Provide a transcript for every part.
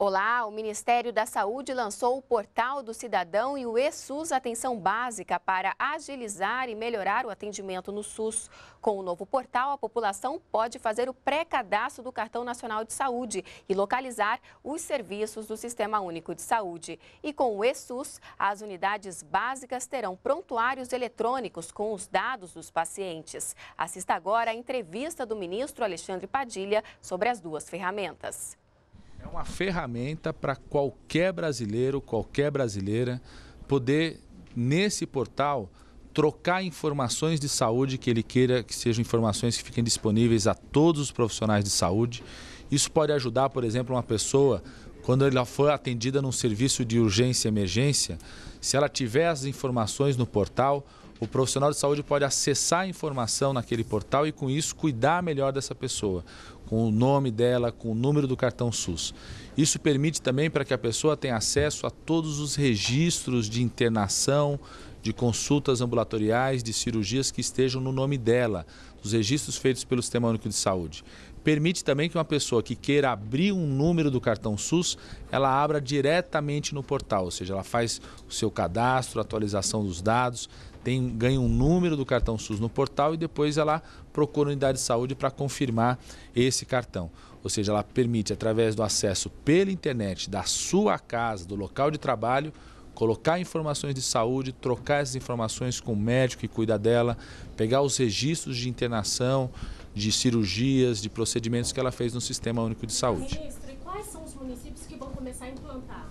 Olá, o Ministério da Saúde lançou o Portal do Cidadão e o ESUS Atenção Básica para agilizar e melhorar o atendimento no SUS. Com o novo portal, a população pode fazer o pré-cadastro do Cartão Nacional de Saúde e localizar os serviços do Sistema Único de Saúde. E com o ESUS, as unidades básicas terão prontuários eletrônicos com os dados dos pacientes. Assista agora a entrevista do ministro Alexandre Padilha sobre as duas ferramentas. É uma ferramenta para qualquer brasileiro, qualquer brasileira, poder, nesse portal, trocar informações de saúde que ele queira que sejam informações que fiquem disponíveis a todos os profissionais de saúde. Isso pode ajudar, por exemplo, uma pessoa quando ela for atendida num serviço de urgência e emergência, se ela tiver as informações no portal, o profissional de saúde pode acessar a informação naquele portal e, com isso, cuidar melhor dessa pessoa, com o nome dela, com o número do cartão SUS. Isso permite também para que a pessoa tenha acesso a todos os registros de internação, de consultas ambulatoriais, de cirurgias que estejam no nome dela, dos registros feitos pelo Sistema Único de Saúde. Permite também que uma pessoa que queira abrir um número do cartão SUS, ela abra diretamente no portal, ou seja, ela faz o seu cadastro, atualização dos dados, tem, ganha um número do cartão SUS no portal e depois ela procura a unidade de saúde para confirmar esse cartão ou seja, ela permite, através do acesso pela internet da sua casa, do local de trabalho, colocar informações de saúde, trocar essas informações com o médico que cuida dela, pegar os registros de internação, de cirurgias, de procedimentos que ela fez no Sistema Único de Saúde. Ministro, e quais são os municípios que vão começar a implantar?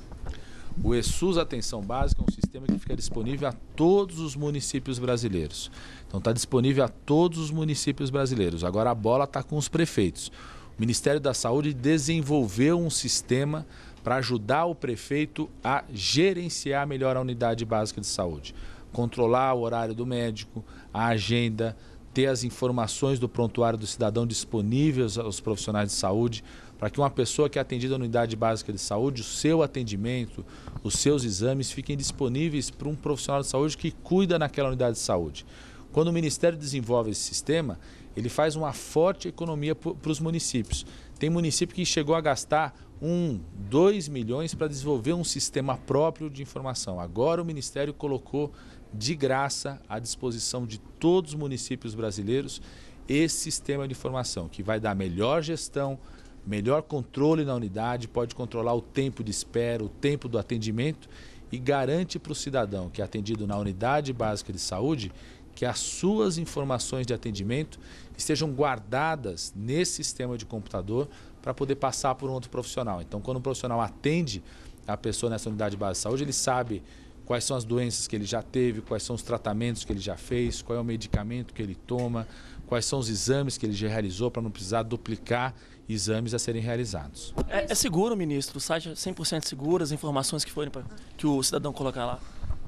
O ESUS Atenção Básica é um sistema que fica disponível a todos os municípios brasileiros. Então está disponível a todos os municípios brasileiros. Agora a bola está com os prefeitos. O Ministério da Saúde desenvolveu um sistema para ajudar o prefeito a gerenciar melhor a unidade básica de saúde, controlar o horário do médico, a agenda, ter as informações do prontuário do cidadão disponíveis aos profissionais de saúde, para que uma pessoa que é atendida na unidade básica de saúde, o seu atendimento, os seus exames fiquem disponíveis para um profissional de saúde que cuida naquela unidade de saúde. Quando o Ministério desenvolve esse sistema, ele faz uma forte economia para os municípios. Tem município que chegou a gastar um, dois milhões para desenvolver um sistema próprio de informação. Agora o Ministério colocou de graça à disposição de todos os municípios brasileiros esse sistema de informação, que vai dar melhor gestão, melhor controle na unidade, pode controlar o tempo de espera, o tempo do atendimento e garante para o cidadão que é atendido na unidade básica de saúde que as suas informações de atendimento estejam guardadas nesse sistema de computador para poder passar por um outro profissional. Então, quando um profissional atende a pessoa nessa unidade de base de saúde, ele sabe quais são as doenças que ele já teve, quais são os tratamentos que ele já fez, qual é o medicamento que ele toma, quais são os exames que ele já realizou para não precisar duplicar exames a serem realizados. É, é seguro, ministro? O site é 100% seguro, as informações que, forem pra, que o cidadão colocar lá?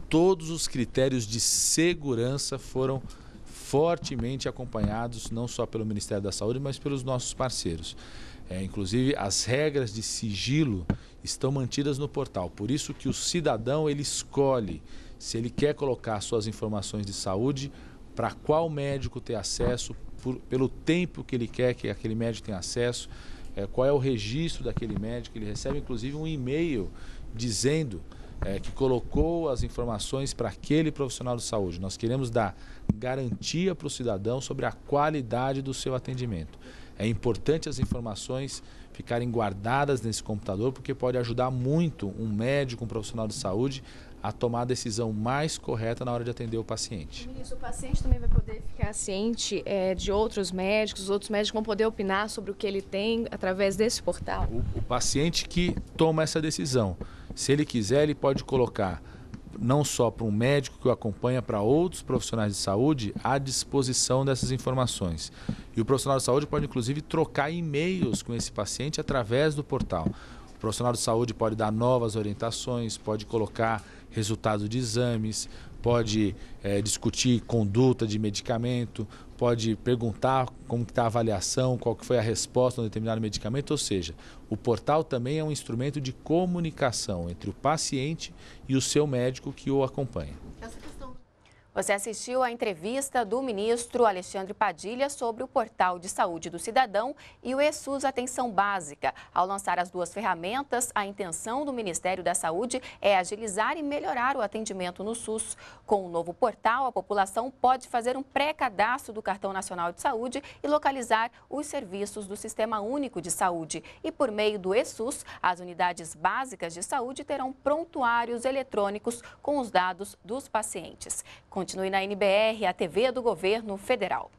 todos os critérios de segurança foram fortemente acompanhados, não só pelo Ministério da Saúde, mas pelos nossos parceiros. É, inclusive, as regras de sigilo estão mantidas no portal. Por isso que o cidadão ele escolhe se ele quer colocar suas informações de saúde, para qual médico ter acesso, por, pelo tempo que ele quer que aquele médico tenha acesso, é, qual é o registro daquele médico. Ele recebe, inclusive, um e-mail dizendo é, que colocou as informações para aquele profissional de saúde. Nós queremos dar garantia para o cidadão sobre a qualidade do seu atendimento. É importante as informações ficarem guardadas nesse computador, porque pode ajudar muito um médico, um profissional de saúde, a tomar a decisão mais correta na hora de atender o paciente. Ministro, o paciente também vai poder ficar ciente é, de outros médicos, os outros médicos vão poder opinar sobre o que ele tem através desse portal? O, o paciente que toma essa decisão. Se ele quiser, ele pode colocar não só para um médico que o acompanha, para outros profissionais de saúde à disposição dessas informações. E o profissional de saúde pode, inclusive, trocar e-mails com esse paciente através do portal. O profissional de saúde pode dar novas orientações, pode colocar resultado de exames, pode é, discutir conduta de medicamento, pode perguntar como está a avaliação, qual que foi a resposta a um determinado medicamento, ou seja, o portal também é um instrumento de comunicação entre o paciente e o seu médico que o acompanha. Você assistiu à entrevista do ministro Alexandre Padilha sobre o portal de saúde do cidadão e o ESUS Atenção Básica. Ao lançar as duas ferramentas, a intenção do Ministério da Saúde é agilizar e melhorar o atendimento no SUS. Com o novo portal, a população pode fazer um pré-cadastro do Cartão Nacional de Saúde e localizar os serviços do Sistema Único de Saúde. E por meio do ESUS, as unidades básicas de saúde terão prontuários eletrônicos com os dados dos pacientes. Continue na NBR, a TV do Governo Federal.